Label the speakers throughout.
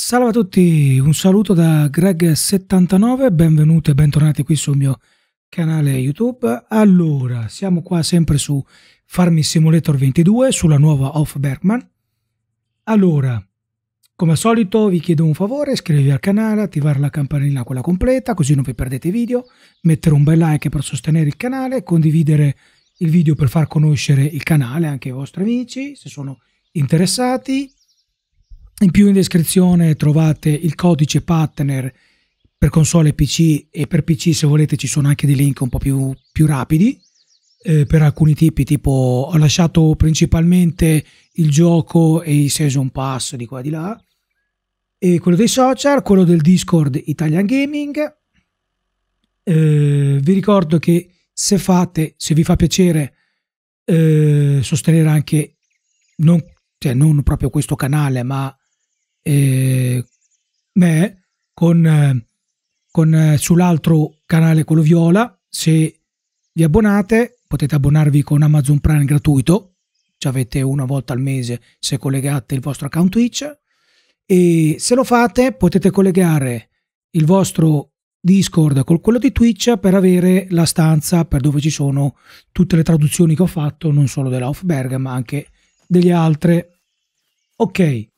Speaker 1: Salve a tutti, un saluto da Greg79, benvenuti e bentornati qui sul mio canale YouTube. Allora, siamo qua sempre su Farming Simulator 22, sulla nuova Off Bergman. Allora, come al solito vi chiedo un favore, iscrivetevi al canale, attivare la campanella quella completa, così non vi perdete i video, mettere un bel like per sostenere il canale, condividere il video per far conoscere il canale anche ai vostri amici, se sono interessati, in più in descrizione trovate il codice partner per console PC e per PC se volete ci sono anche dei link un po' più, più rapidi eh, per alcuni tipi tipo ho lasciato principalmente il gioco e i season pass di qua e di là e quello dei social, quello del Discord Italian Gaming eh, vi ricordo che se fate, se vi fa piacere eh, sostenere anche non, cioè non proprio questo canale ma eh, me con, con, sull'altro canale, quello viola. Se vi abbonate, potete abbonarvi con Amazon Prime gratuito. Ci avete una volta al mese se collegate il vostro account Twitch. E se lo fate, potete collegare il vostro Discord con quello di Twitch per avere la stanza per dove ci sono tutte le traduzioni che ho fatto, non solo della Hofberg, ma anche delle altre. Ok,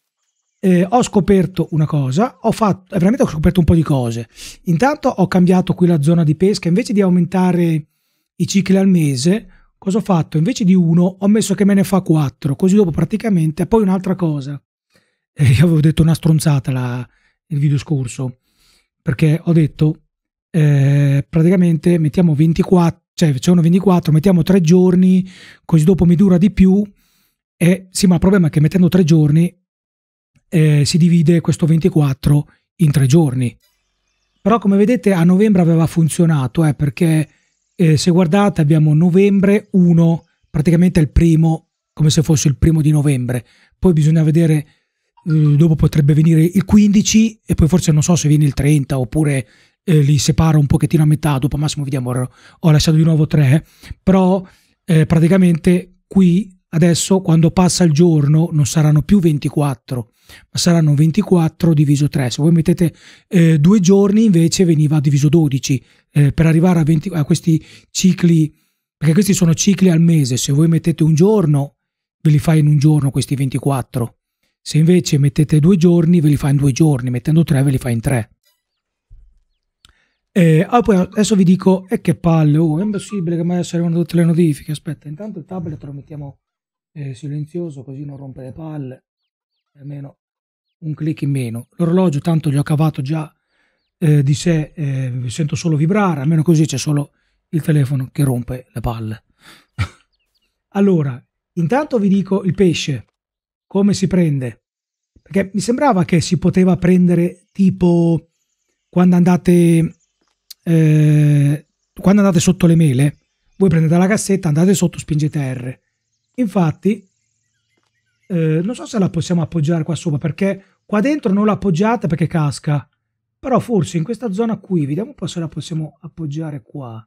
Speaker 1: eh, ho scoperto una cosa, ho fatto, eh, veramente ho scoperto un po' di cose. Intanto ho cambiato qui la zona di pesca, invece di aumentare i cicli al mese, cosa ho fatto? Invece di uno ho messo che me ne fa quattro, così dopo praticamente... Poi un'altra cosa, eh, io avevo detto una stronzata la, il video scorso, perché ho detto eh, praticamente mettiamo 24, cioè facevano 24, mettiamo tre giorni, così dopo mi dura di più. Eh, sì, ma il problema è che mettendo tre giorni eh, si divide questo 24 in tre giorni. Però come vedete a novembre aveva funzionato, eh, perché eh, se guardate abbiamo novembre 1, praticamente il primo, come se fosse il primo di novembre. Poi bisogna vedere, eh, dopo potrebbe venire il 15 e poi forse non so se viene il 30 oppure eh, li separo un pochettino a metà, dopo massimo vediamo, ho lasciato di nuovo 3, eh. però praticamente qui Adesso quando passa il giorno non saranno più 24, ma saranno 24 diviso 3. Se voi mettete eh, due giorni invece veniva diviso 12 eh, per arrivare a, 20, a questi cicli, perché questi sono cicli al mese. Se voi mettete un giorno, ve li fai in un giorno questi 24. Se invece mettete due giorni, ve li fa in due giorni, mettendo tre, ve li fa in tre. Eh, ah, poi adesso vi dico, e eh, che palle, oh, è impossibile che mai arrivano tutte le notifiche. Aspetta, intanto il tablet lo mettiamo eh, silenzioso così non rompe le palle, almeno un clic in meno. L'orologio tanto gli ho cavato già eh, di sé, eh, sento solo vibrare, almeno così c'è solo il telefono che rompe le palle. allora, intanto vi dico il pesce, come si prende? Perché mi sembrava che si poteva prendere tipo quando andate, eh, quando andate sotto le mele, voi prendete la cassetta, andate sotto, spingete R Infatti, eh, non so se la possiamo appoggiare qua sopra perché qua dentro non l'appoggiate perché casca. Però forse in questa zona qui, vediamo un po' se la possiamo appoggiare qua.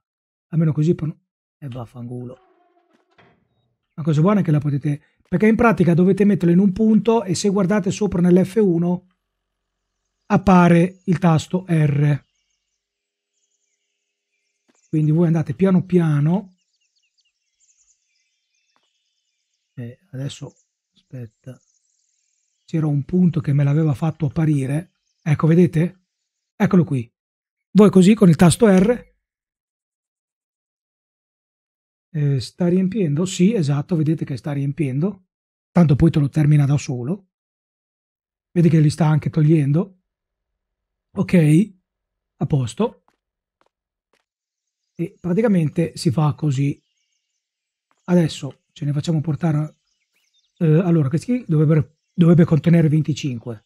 Speaker 1: Almeno così per... E eh, vaffanculo. La cosa buona è che la potete... Perché in pratica dovete metterla in un punto e se guardate sopra nell'F1 appare il tasto R. Quindi voi andate piano piano eh, adesso aspetta c'era un punto che me l'aveva fatto apparire ecco vedete eccolo qui voi così con il tasto R eh, sta riempiendo sì esatto vedete che sta riempiendo tanto poi te lo termina da solo vedi che li sta anche togliendo ok a posto e praticamente si fa così adesso ce ne facciamo portare... Eh, allora, questi qui dovrebbe contenere 25.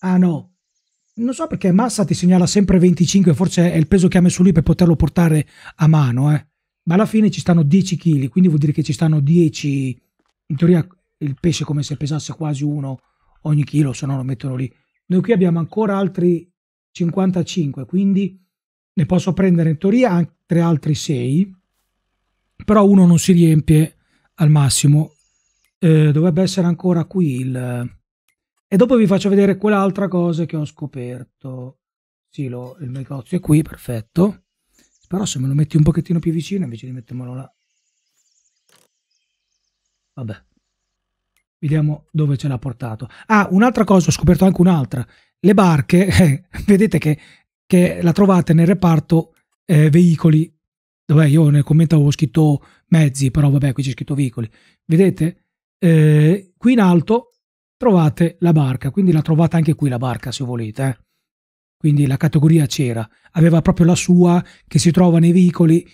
Speaker 1: Ah no, non so perché Massa ti segnala sempre 25, forse è il peso che ha messo lui per poterlo portare a mano, eh. Ma alla fine ci stanno 10 kg, quindi vuol dire che ci stanno 10... In teoria il pesce come se pesasse quasi uno ogni chilo, se no lo mettono lì. Noi qui abbiamo ancora altri 55, quindi ne posso prendere in teoria altri 6 però uno non si riempie al massimo. Eh, dovrebbe essere ancora qui il... Eh, e dopo vi faccio vedere quell'altra cosa che ho scoperto. Sì, lo, il negozio è qui, perfetto. Però se me lo metti un pochettino più vicino invece di mettermelo là. Vabbè. Vediamo dove ce l'ha portato. Ah, un'altra cosa, ho scoperto anche un'altra. Le barche, eh, vedete che, che, la trovate nel reparto eh, veicoli Vabbè, io nel commento avevo scritto mezzi, però vabbè, qui c'è scritto veicoli. Vedete? Eh, qui in alto trovate la barca, quindi la trovate anche qui la barca se volete. Eh. Quindi la categoria c'era, aveva proprio la sua che si trova nei veicoli,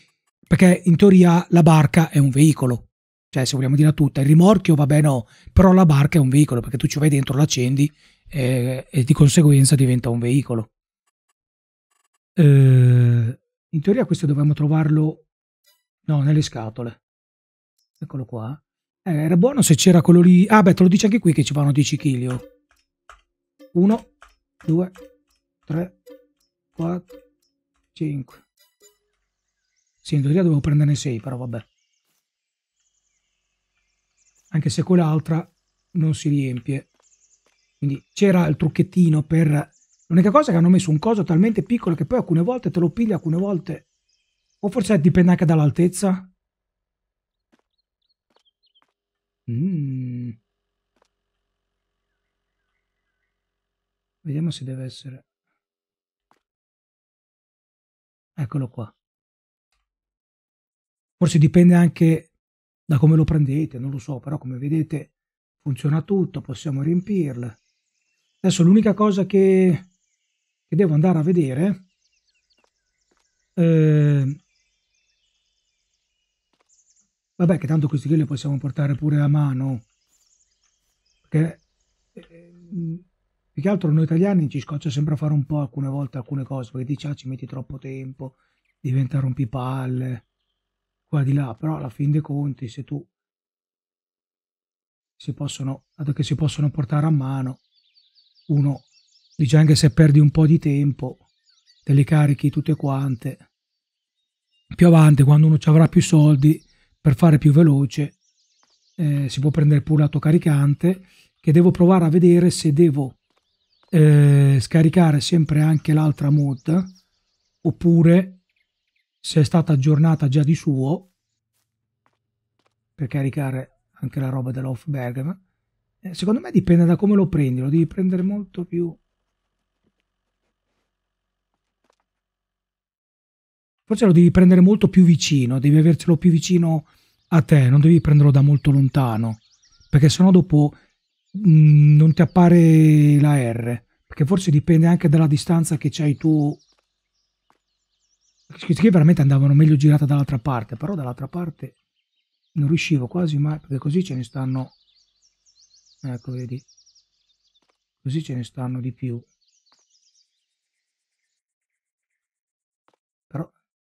Speaker 1: perché in teoria la barca è un veicolo, cioè se vogliamo dire tutta, il rimorchio va bene, no, però la barca è un veicolo perché tu ci vai dentro, l'accendi eh, e di conseguenza diventa un veicolo. Eh, in teoria questo dovevamo trovarlo... No, nelle scatole. Eccolo qua. Eh, era buono se c'era quello lì... Ah beh, te lo dice anche qui che ci vanno 10 kg. 1, 2, 3, 4, 5. Sì, in teoria dovevo prenderne 6, però vabbè. Anche se quell'altra non si riempie. Quindi c'era il trucchettino per L'unica cosa è che hanno messo un coso talmente piccolo che poi alcune volte te lo pigli, alcune volte... O forse dipende anche dall'altezza? Mm. Vediamo se deve essere... Eccolo qua. Forse dipende anche da come lo prendete, non lo so, però come vedete funziona tutto, possiamo riempirla. Adesso l'unica cosa che che devo andare a vedere eh, vabbè che tanto questi qui li possiamo portare pure a mano perché eh, più che altro noi italiani ci scoccia sempre a fare un po' alcune volte alcune cose perché dici ah ci metti troppo tempo diventa rompipalle qua di là però alla fin dei conti se tu si possono dato che si possono portare a mano uno Dice anche se perdi un po' di tempo, te le carichi tutte quante. Più avanti, quando uno ci avrà più soldi, per fare più veloce, eh, si può prendere pure l'autocaricante, che devo provare a vedere se devo eh, scaricare sempre anche l'altra mod, oppure se è stata aggiornata già di suo, per caricare anche la roba dell'Off Bergman. Eh, secondo me dipende da come lo prendi, lo devi prendere molto più forse lo devi prendere molto più vicino, devi avercelo più vicino a te, non devi prenderlo da molto lontano, perché sennò dopo mh, mm, non ti appare la R, perché forse dipende anche dalla distanza che c'hai tu. Che veramente andavano meglio girate dall'altra parte, però dall'altra parte non riuscivo quasi mai, perché così ce ne stanno... Ecco, vedi? Così ce ne stanno di più.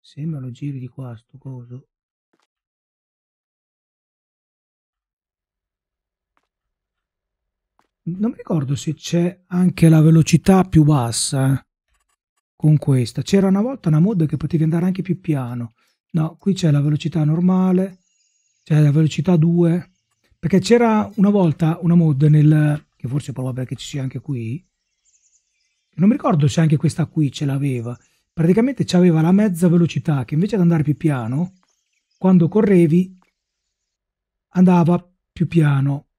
Speaker 1: Sembra lo giri di qua, sto coso. Non mi ricordo se c'è anche la velocità più bassa eh, con questa. C'era una volta una mod che potevi andare anche più piano. No, qui c'è la velocità normale, c'è la velocità 2. Perché c'era una volta una mod nel... che forse è probabile che ci sia anche qui. Non mi ricordo se anche questa qui ce l'aveva praticamente c'aveva la mezza velocità che invece di andare più piano, quando correvi andava più piano,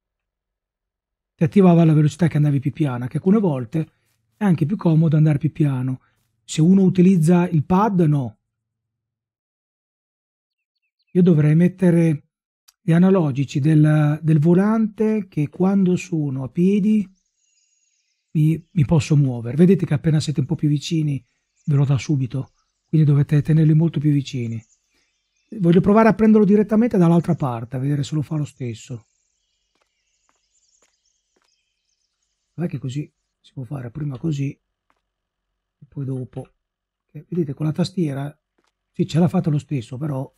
Speaker 1: ti attivava la velocità che andavi più piano, che alcune volte è anche più comodo andare più piano. Se uno utilizza il pad, no. Io dovrei mettere gli analogici del, del volante che quando sono a piedi mi, mi posso muovere. Vedete che appena siete un po' più vicini ve lo dà subito, quindi dovete tenerli molto più vicini. Voglio provare a prenderlo direttamente dall'altra parte, a vedere se lo fa lo stesso. Guarda che così si può fare prima così e poi dopo. Eh, vedete, con la tastiera sì, ce l'ha fatta lo stesso, però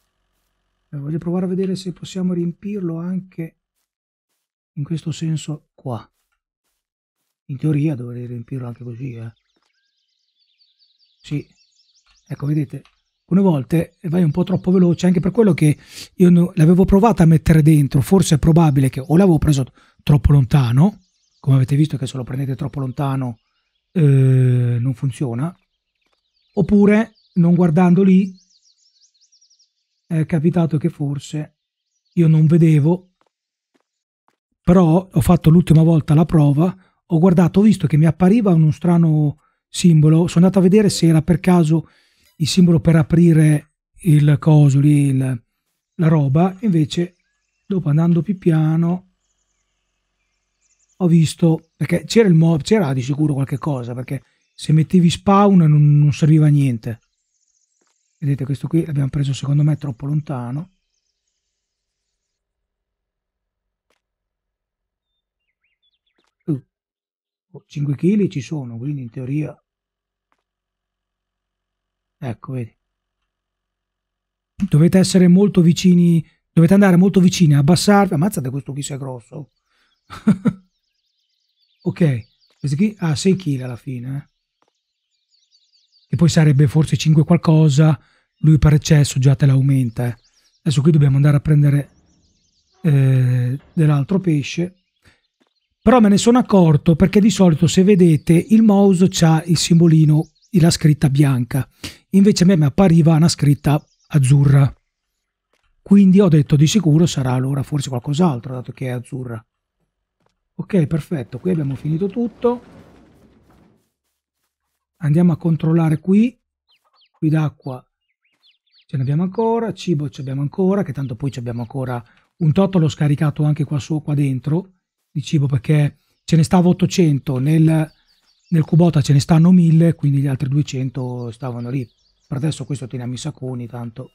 Speaker 1: eh, voglio provare a vedere se possiamo riempirlo anche in questo senso qua. In teoria dovrei riempirlo anche così, eh. Sì, ecco, vedete, alcune volte vai un po' troppo veloce, anche per quello che io no, l'avevo provata a mettere dentro, forse è probabile che o l'avevo preso troppo lontano, come avete visto che se lo prendete troppo lontano eh, non funziona, oppure non guardando lì è capitato che forse io non vedevo, però ho fatto l'ultima volta la prova, ho guardato, ho visto che mi appariva uno strano simbolo, sono andato a vedere se era per caso il simbolo per aprire il coso lì, il, la roba, invece dopo andando più piano ho visto, perché c'era il mob, c'era di sicuro qualche cosa, perché se mettevi spawn non, non serviva a niente. Vedete questo qui l'abbiamo preso secondo me troppo lontano. 5 kg ci sono, quindi in teoria... Ecco, vedi. Dovete essere molto vicini, dovete andare molto vicini, abbassarvi. Ammazzate questo chi sia grosso. ok, questo qui ha ah, 6 kg alla fine. Eh? Che poi sarebbe forse 5 qualcosa, lui per eccesso già te l'aumenta. Eh. Adesso qui dobbiamo andare a prendere eh, dell'altro pesce però me ne sono accorto perché di solito se vedete il mouse c'ha il simbolino, e la scritta bianca, invece a me mi appariva una scritta azzurra. Quindi ho detto di sicuro sarà allora forse qualcos'altro dato che è azzurra. Ok, perfetto, qui abbiamo finito tutto. Andiamo a controllare qui. Qui d'acqua ce n'abbiamo ancora, cibo ce l'abbiamo ancora, che tanto poi ci abbiamo ancora un tot l'ho scaricato anche qua su, qua dentro di cibo perché ce ne stava 800, nel, nel Cubota ce ne stanno 1000, quindi gli altri 200 stavano lì. Per adesso questo teniamo i sacconi, tanto.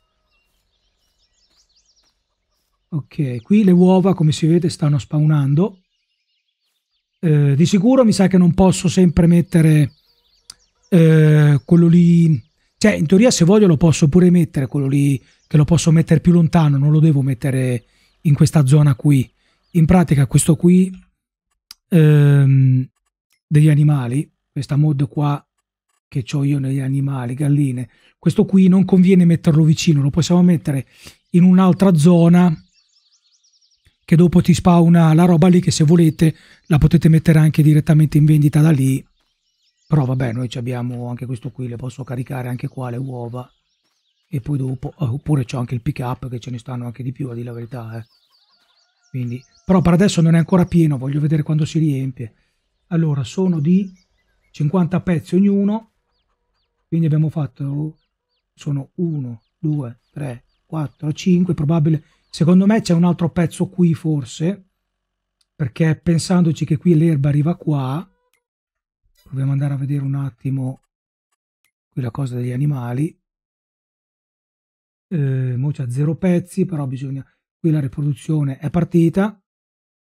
Speaker 1: Ok, qui le uova, come si vede, stanno spawnando. Eh, di sicuro mi sa che non posso sempre mettere eh, quello lì... Cioè, in teoria se voglio lo posso pure mettere quello lì, che lo posso mettere più lontano, non lo devo mettere in questa zona qui in pratica questo qui ehm, degli animali, questa mod qua che ho io negli animali, galline, questo qui non conviene metterlo vicino, lo possiamo mettere in un'altra zona che dopo ti spawna la roba lì che se volete la potete mettere anche direttamente in vendita da lì però vabbè noi abbiamo anche questo qui le posso caricare anche qua le uova e poi dopo oppure c'ho anche il pick up che ce ne stanno anche di più a dire la verità eh quindi, però per adesso non è ancora pieno, voglio vedere quando si riempie. Allora, sono di 50 pezzi ognuno, quindi abbiamo fatto, sono 1, 2, 3, 4, 5, probabile, secondo me c'è un altro pezzo qui forse, perché pensandoci che qui l'erba arriva qua, proviamo ad andare a vedere un attimo qui la cosa degli animali, eh, mo c'è zero pezzi, però bisogna qui la riproduzione è partita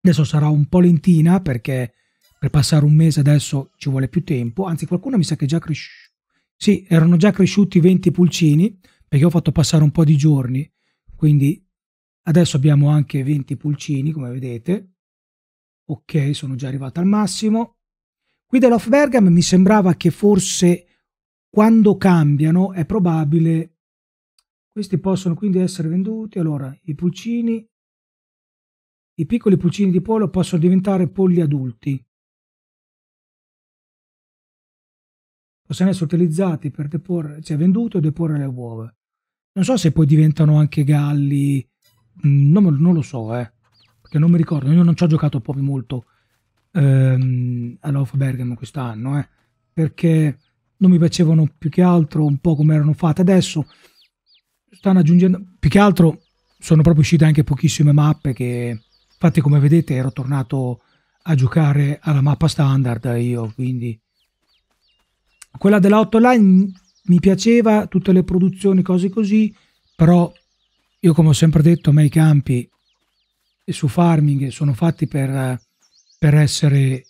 Speaker 1: adesso sarà un po' lentina perché per passare un mese adesso ci vuole più tempo anzi qualcuno mi sa che è già cresciuto sì, erano già cresciuti 20 pulcini perché ho fatto passare un po' di giorni, quindi adesso abbiamo anche 20 pulcini come vedete. Ok, sono già arrivato al massimo. Qui dell'off Bergam mi sembrava che forse quando cambiano è probabile questi possono quindi essere venduti, allora i pulcini, i piccoli pulcini di polo possono diventare polli adulti. Possono essere utilizzati per deporre, cioè venduti o deporre le uova. Non so se poi diventano anche galli, mm, non, non lo so, eh, perché non mi ricordo, io non ci ho giocato proprio molto ehm, all'Off Bergamo quest'anno, eh, perché non mi piacevano più che altro un po' come erano fatte adesso stanno aggiungendo, più che altro sono proprio uscite anche pochissime mappe che, infatti come vedete ero tornato a giocare alla mappa standard io, quindi quella della hotline mi piaceva, tutte le produzioni, cose così, però io come ho sempre detto a me i campi su farming sono fatti per, per essere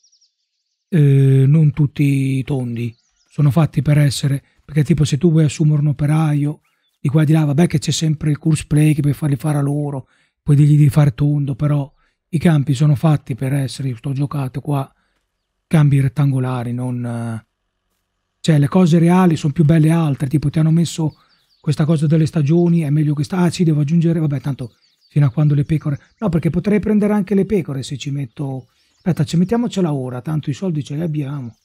Speaker 1: eh, non tutti tondi, sono fatti per essere, perché tipo se tu vuoi assumere un operaio di qua e di là, vabbè che c'è sempre il course play che puoi farli fare a loro, puoi dirgli di fare tondo, però i campi sono fatti per essere, sto giocato qua, cambi rettangolari, non... Cioè le cose reali sono più belle altre, tipo ti hanno messo questa cosa delle stagioni, è meglio questa, Ah sì, devo aggiungere, vabbè tanto fino a quando le pecore... No, perché potrei prendere anche le pecore se ci metto... Aspetta, ci mettiamocela ora, tanto i soldi ce li abbiamo.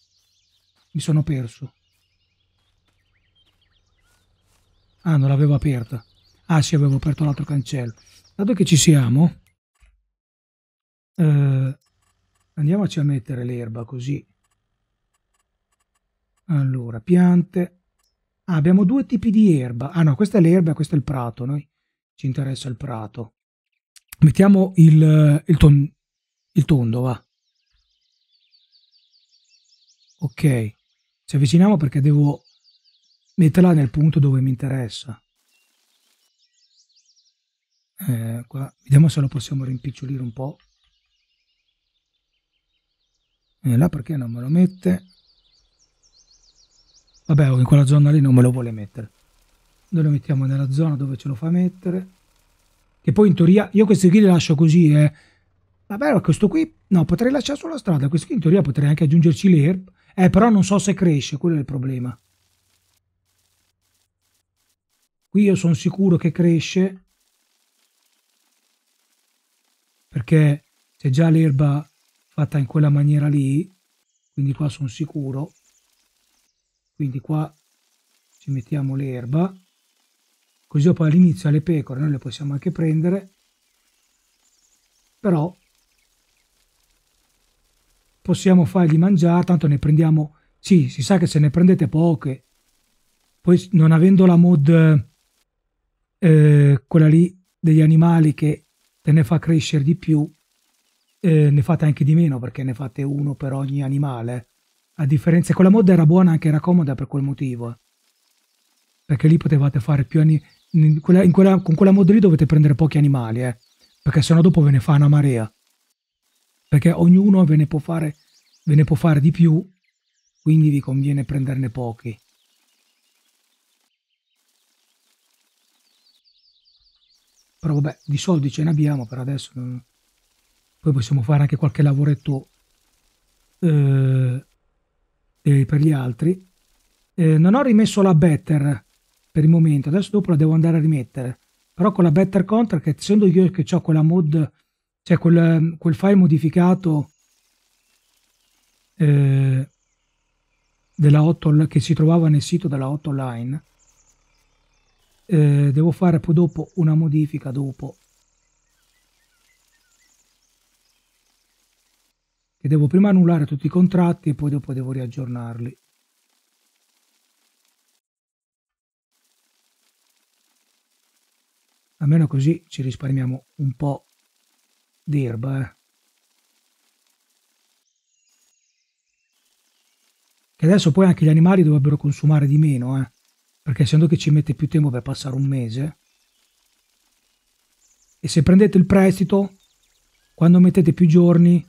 Speaker 1: Mi sono perso. Ah, non l'avevo aperta. Ah sì, avevo aperto l'altro cancello. Dato che ci siamo, eh, andiamoci a mettere l'erba così. Allora, piante. Ah, abbiamo due tipi di erba. Ah no, questa è l'erba, questo è il prato. Noi ci interessa il prato. Mettiamo il, il, ton, il tondo, va. Ok, ci avviciniamo perché devo metterla nel punto dove mi interessa. Eh, qua. Vediamo se lo possiamo rimpicciolire un po'. E eh, là perché non me lo mette? Vabbè, oh, in quella zona lì non me lo vuole mettere. Noi lo mettiamo nella zona dove ce lo fa mettere. Che poi in teoria, io questi qui li lascio così, eh. Vabbè, questo qui, no, potrei lasciare sulla strada. Questo qui in teoria potrei anche aggiungerci l'herb. Eh, però non so se cresce, quello è il problema. Qui io sono sicuro che cresce perché c'è già l'erba fatta in quella maniera lì, quindi qua sono sicuro. Quindi qua ci mettiamo l'erba, così poi all'inizio le pecore noi le possiamo anche prendere, però possiamo fargli mangiare, tanto ne prendiamo, sì, si sa che se ne prendete poche, poi non avendo la mod eh, quella lì degli animali che te ne fa crescere di più, eh, ne fate anche di meno perché ne fate uno per ogni animale. A differenza, quella mod era buona anche, era comoda per quel motivo. Eh. Perché lì potevate fare più animali. In quella, in quella, con quella mod lì dovete prendere pochi animali, eh. Perché sennò dopo ve ne fa una marea. Perché ognuno ve ne può fare, ve ne può fare di più, quindi vi conviene prenderne pochi. Però vabbè, di soldi ce ne abbiamo per adesso. Poi possiamo fare anche qualche lavoretto eh, eh, per gli altri. Eh, non ho rimesso la better per il momento, adesso dopo la devo andare a rimettere. Però con la better contract, essendo io che ho quella mod, cioè quel, quel file modificato eh, della 8, che si trovava nel sito della 8 online, eh, devo fare poi dopo una modifica dopo che devo prima annullare tutti i contratti e poi dopo devo riaggiornarli almeno così ci risparmiamo un po' d'erba eh. che adesso poi anche gli animali dovrebbero consumare di meno eh perché essendo che ci mette più tempo per passare un mese, e se prendete il prestito, quando mettete più giorni,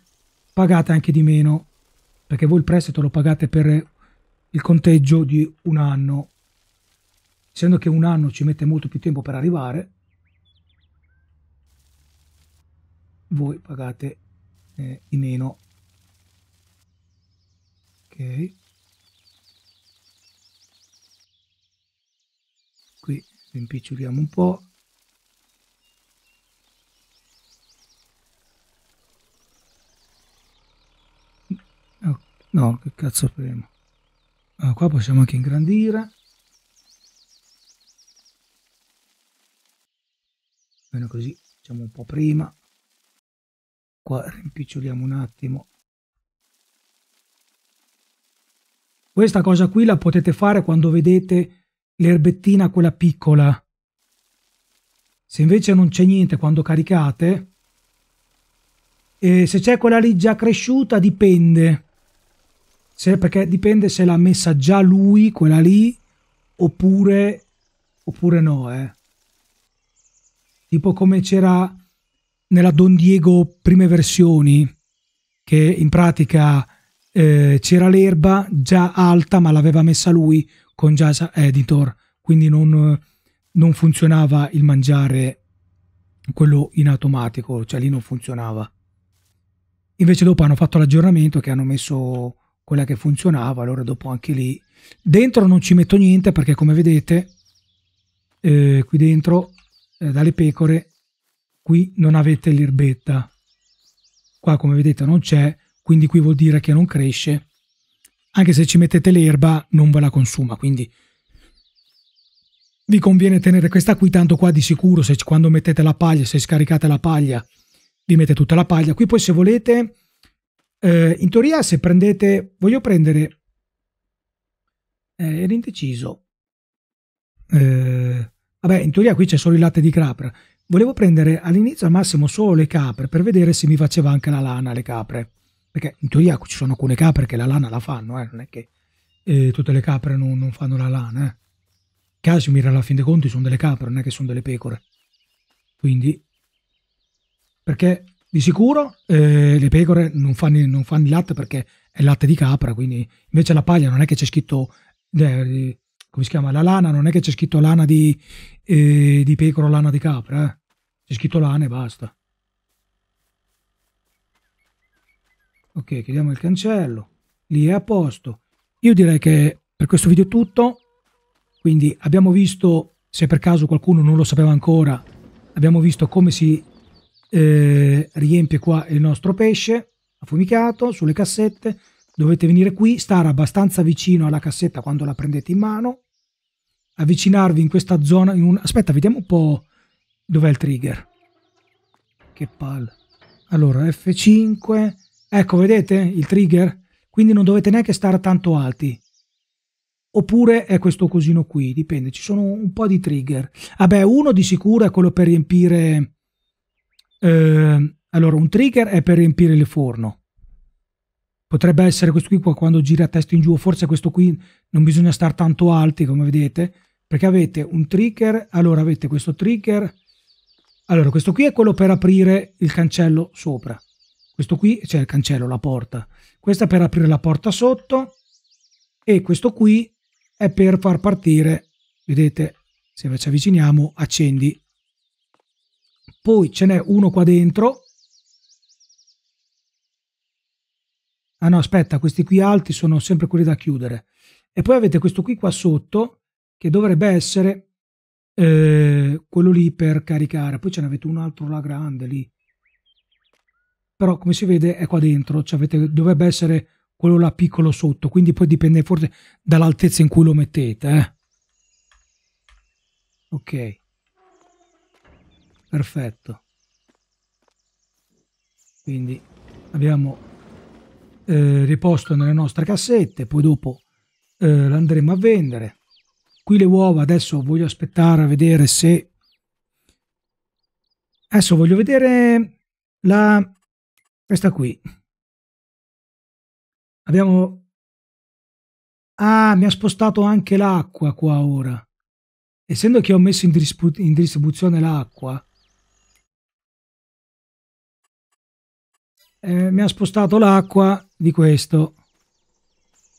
Speaker 1: pagate anche di meno, perché voi il prestito lo pagate per il conteggio di un anno. Essendo che un anno ci mette molto più tempo per arrivare, voi pagate eh, di meno. Ok. qui lo un po' no che cazzo apriamo allora, ah, qua possiamo anche ingrandire bene così facciamo un po' prima qua rimpiccioliamo un attimo questa cosa qui la potete fare quando vedete l'erbettina quella piccola. Se invece non c'è niente quando caricate, e se c'è quella lì già cresciuta dipende. Se, perché dipende se l'ha messa già lui, quella lì, oppure, oppure no. Eh. Tipo come c'era nella Don Diego prime versioni, che in pratica eh, c'era l'erba già alta ma l'aveva messa lui, con Jazz Editor, quindi non, non funzionava il mangiare quello in automatico, cioè lì non funzionava. Invece dopo hanno fatto l'aggiornamento che hanno messo quella che funzionava, allora dopo anche lì. Dentro non ci metto niente perché come vedete eh, qui dentro eh, dalle pecore qui non avete l'irbetta. Qua come vedete non c'è, quindi qui vuol dire che non cresce anche se ci mettete l'erba non ve la consuma, quindi vi conviene tenere questa qui, tanto qua di sicuro se quando mettete la paglia, se scaricate la paglia, vi mette tutta la paglia. Qui poi se volete, eh, in teoria se prendete, voglio prendere, eh, ero indeciso, eh, vabbè in teoria qui c'è solo il latte di capra, volevo prendere all'inizio al massimo solo le capre per vedere se mi faceva anche la lana le capre perché in teoria ci sono alcune capre che la lana la fanno, eh? non è che eh, tutte le capre non, non fanno la lana. Eh? Casimir alla fin dei conti sono delle capre, non è che sono delle pecore. Quindi, perché di sicuro eh, le pecore non fanno, non fanno, il latte perché è latte di capra, quindi invece la paglia non è che c'è scritto, eh, come si chiama, la lana, non è che c'è scritto lana di, eh, di pecora o lana di capra, eh. c'è scritto lana e basta. ok chiudiamo il cancello lì è a posto io direi che per questo video è tutto quindi abbiamo visto se per caso qualcuno non lo sapeva ancora abbiamo visto come si eh, riempie qua il nostro pesce affumicato sulle cassette dovete venire qui stare abbastanza vicino alla cassetta quando la prendete in mano avvicinarvi in questa zona in un... aspetta vediamo un po' dov'è il trigger che palle allora F5 Ecco, vedete il trigger? Quindi non dovete neanche stare tanto alti. Oppure è questo cosino qui, dipende, ci sono un po' di trigger. Vabbè, ah uno di sicuro è quello per riempire... Eh, allora, un trigger è per riempire il forno. Potrebbe essere questo qui quando gira a testa in giù, forse questo qui non bisogna stare tanto alti, come vedete, perché avete un trigger, allora avete questo trigger... Allora, questo qui è quello per aprire il cancello sopra. Questo qui, cioè il cancello, la porta. Questa è per aprire la porta sotto e questo qui è per far partire, vedete, se ci avviciniamo, accendi. Poi ce n'è uno qua dentro. Ah no, aspetta, questi qui alti sono sempre quelli da chiudere. E poi avete questo qui qua sotto, che dovrebbe essere eh, quello lì per caricare. Poi ce n'avete un altro là grande lì però come si vede è qua dentro, cioè avete, dovrebbe essere quello là piccolo sotto, quindi poi dipende forse dall'altezza in cui lo mettete. Eh? Ok, perfetto. Quindi abbiamo eh, riposto nelle nostre cassette, poi dopo eh, l'andremo a vendere. Qui le uova, adesso voglio aspettare a vedere se... Adesso voglio vedere la questa qui. Abbiamo... Ah, mi ha spostato anche l'acqua qua ora. Essendo che ho messo in, in distribuzione l'acqua, eh, mi ha spostato l'acqua di questo.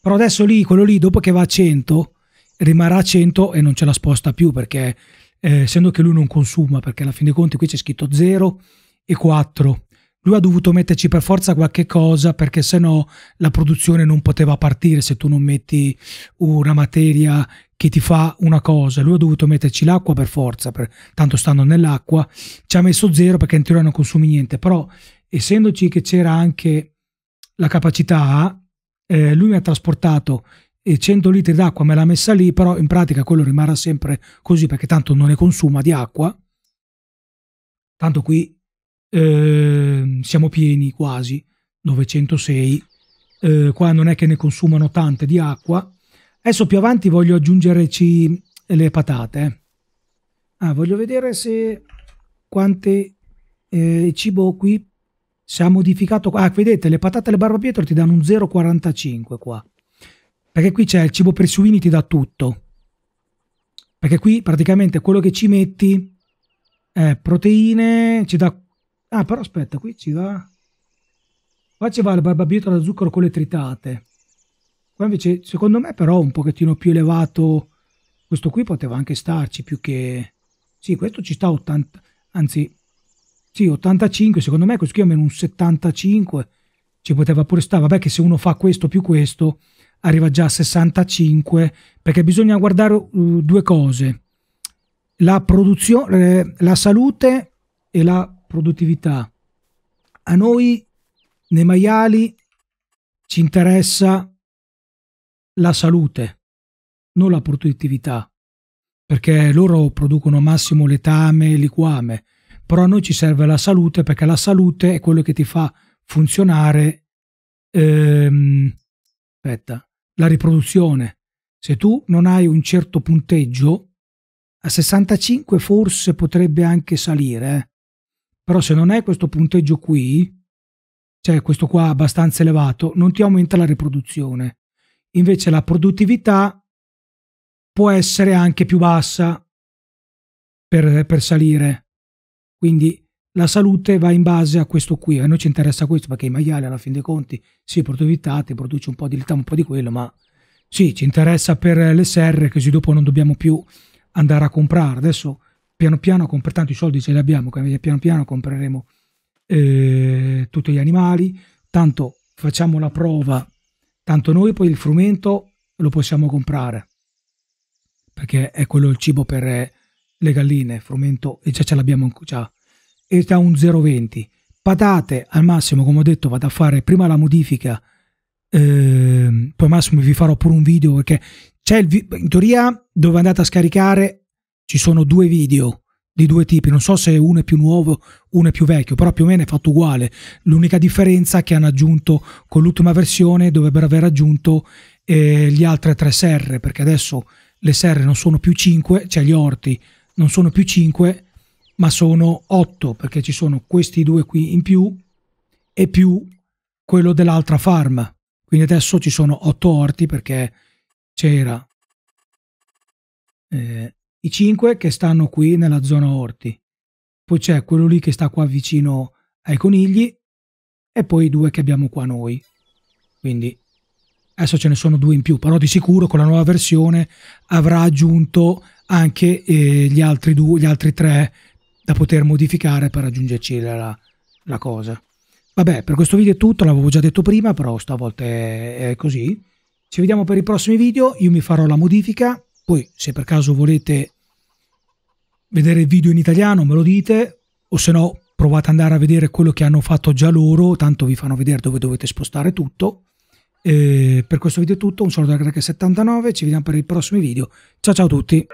Speaker 1: Però adesso lì, quello lì, dopo che va a 100, rimarrà a 100 e non ce la sposta più perché, eh, essendo che lui non consuma, perché alla fine dei conti qui c'è scritto 0 e 4 lui ha dovuto metterci per forza qualche cosa perché sennò la produzione non poteva partire se tu non metti una materia che ti fa una cosa. Lui ha dovuto metterci l'acqua per forza, per, tanto stando nell'acqua, ci ha messo zero perché in teoria non consumi niente, però essendoci che c'era anche la capacità, eh, lui mi ha trasportato E eh, 100 litri d'acqua, me l'ha messa lì, però in pratica quello rimarrà sempre così perché tanto non ne consuma di acqua. Tanto qui eh, siamo pieni quasi, 906, eh, qua non è che ne consumano tante di acqua. Adesso più avanti voglio aggiungerci le patate. Eh. Ah, voglio vedere se quante eh, cibo qui si ha modificato. Ah, vedete, le patate e le barbabietole ti danno un 0,45 qua. Perché qui c'è il cibo per i suini ti dà tutto. Perché qui praticamente quello che ci metti è proteine, ci dà Ah, però aspetta, qui ci va... Qua ci va il barbabietola da zucchero con le tritate. Qua invece, secondo me, però, un pochettino più elevato. Questo qui poteva anche starci più che... Sì, questo ci sta 80... Anzi, sì, 85. Secondo me questo qui almeno un 75 ci poteva pure stare. Vabbè che se uno fa questo più questo arriva già a 65 perché bisogna guardare uh, due cose. La produzione, eh, la salute e la produttività. A noi nei maiali ci interessa la salute, non la produttività, perché loro producono massimo letame e liquame, però a noi ci serve la salute perché la salute è quello che ti fa funzionare ehm, aspetta, la riproduzione. Se tu non hai un certo punteggio, a 65 forse potrebbe anche salire, eh? Però se non hai questo punteggio qui, cioè questo qua abbastanza elevato, non ti aumenta la riproduzione. Invece la produttività può essere anche più bassa per, per salire. Quindi la salute va in base a questo qui. A noi ci interessa questo perché i maiali alla fine dei conti, sì, produttività ti produce un po' di litamo, un po' di quello, ma sì, ci interessa per le serre così dopo non dobbiamo più andare a comprare. Adesso piano piano, con tanto i soldi ce li abbiamo, piano piano compreremo eh, tutti gli animali, tanto facciamo la prova, tanto noi poi il frumento lo possiamo comprare, perché è quello il cibo per eh, le galline, frumento, e già ce l'abbiamo già, e da un 0,20. Patate al massimo, come ho detto, vado a fare prima la modifica, eh, poi al massimo vi farò pure un video, perché c'è il in teoria dove andate a scaricare ci sono due video di due tipi, non so se uno è più nuovo, uno è più vecchio, però più o meno è fatto uguale. L'unica differenza è che hanno aggiunto con l'ultima versione dovrebbero aver aggiunto eh, gli altre tre serre, perché adesso le serre non sono più 5, cioè gli orti non sono più 5, ma sono 8, perché ci sono questi due qui in più e più quello dell'altra farm. Quindi adesso ci sono 8 orti perché c'era eh, i cinque che stanno qui nella zona orti, poi c'è quello lì che sta qua vicino ai conigli e poi i due che abbiamo qua noi. Quindi adesso ce ne sono due in più, però di sicuro con la nuova versione avrà aggiunto anche eh, gli, altri due, gli altri tre da poter modificare per raggiungerci la, la cosa. Vabbè, per questo video è tutto, l'avevo già detto prima, però stavolta è, è così. Ci vediamo per i prossimi video, io mi farò la modifica poi se per caso volete vedere il video in italiano me lo dite o se no provate ad andare a vedere quello che hanno fatto già loro, tanto vi fanno vedere dove dovete spostare tutto. E per questo video è tutto, un saluto da Crack79, ci vediamo per i prossimi video. Ciao ciao a tutti!